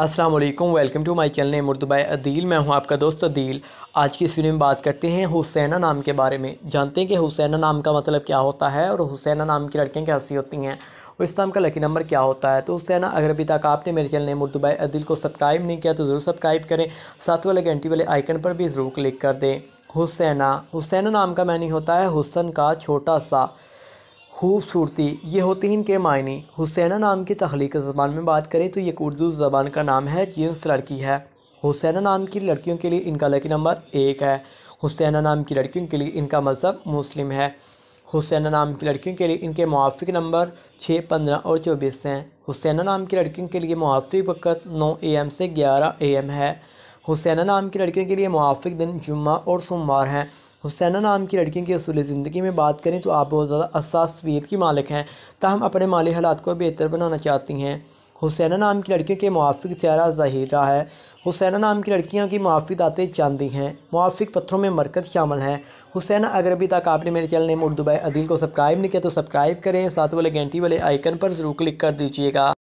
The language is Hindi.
अस्सलाम वालेकुम वेलकम टू माय चैनल मुर्दबाय अदील मैं हूं आपका दोस्त अदील आज की इस वीडियो में बात करते हैं हुसैना नाम के बारे में जानते हैं कि हुसैना नाम का मतलब क्या होता है और हुसैना नाम की लड़कियां कैसी होती हैं और इस नाम का लकी नंबर क्या होता है तो हुसैना अगर अभी तक आपने मेरे चैनल मुर्दबाय अदील को सब्सक्राइब नहीं किया तो ज़रूर सब्सक्राइब करें साथ वाले घंटी वाले आइकन पर भी ज़रूर क्लिक कर दें हुसैना हुसैना नाम का मैनी होता है हुसन का छोटा सा खूबसूरती ये होते हैं इनके मायने हुसैना नाम की तख्लीक ज़बान में बात करें तो ये उर्दू ज़बान का नाम है जिन्स लड़की है हुसैना नाम की लड़कियों के लिए इनका लकी नंबर एक है हुसैना नाम की लड़कियों के लिए इनका मज़हब मुस्लिम है हुसैना नाम की लड़कियों के लिए इनके मुआफ़ नंबर छः पंद्रह और चौबीस हैं हुसैना नाम की लड़कियों के लिए मुआफ़ वक़्त नौ ए एम से ग्यारह ए एम है हुसैना नाम की लड़कियों के लिए मुआफ़ दिन जुम्मा और सोमवार हैं हुसैना नाम की लड़कियों की असूल ज़िंदगी में बात करें तो आप बहुत ज़्यादा असास तबीयत की मालिक हैं ताहम अपने माली हालात को बेहतर बनाना चाहती हैं हुसैना नाम की लड़कियों के मुआफ़ ज़ाहिर रहा है हुसैना नाम की लड़कियों की मुआफ़ दाते चांदी हैं मुआफ़ पत्थरों में मरकत शामिल हैं हुसैना अगर अभी तक आपने मेरे चैनल ने उर्दुबाई अदील को सब्सक्राइब नहीं किया तो सब्सक्राइब करें साथ वाले घंटी वाले आइकन पर ज़रूर क्लिक कर दीजिएगा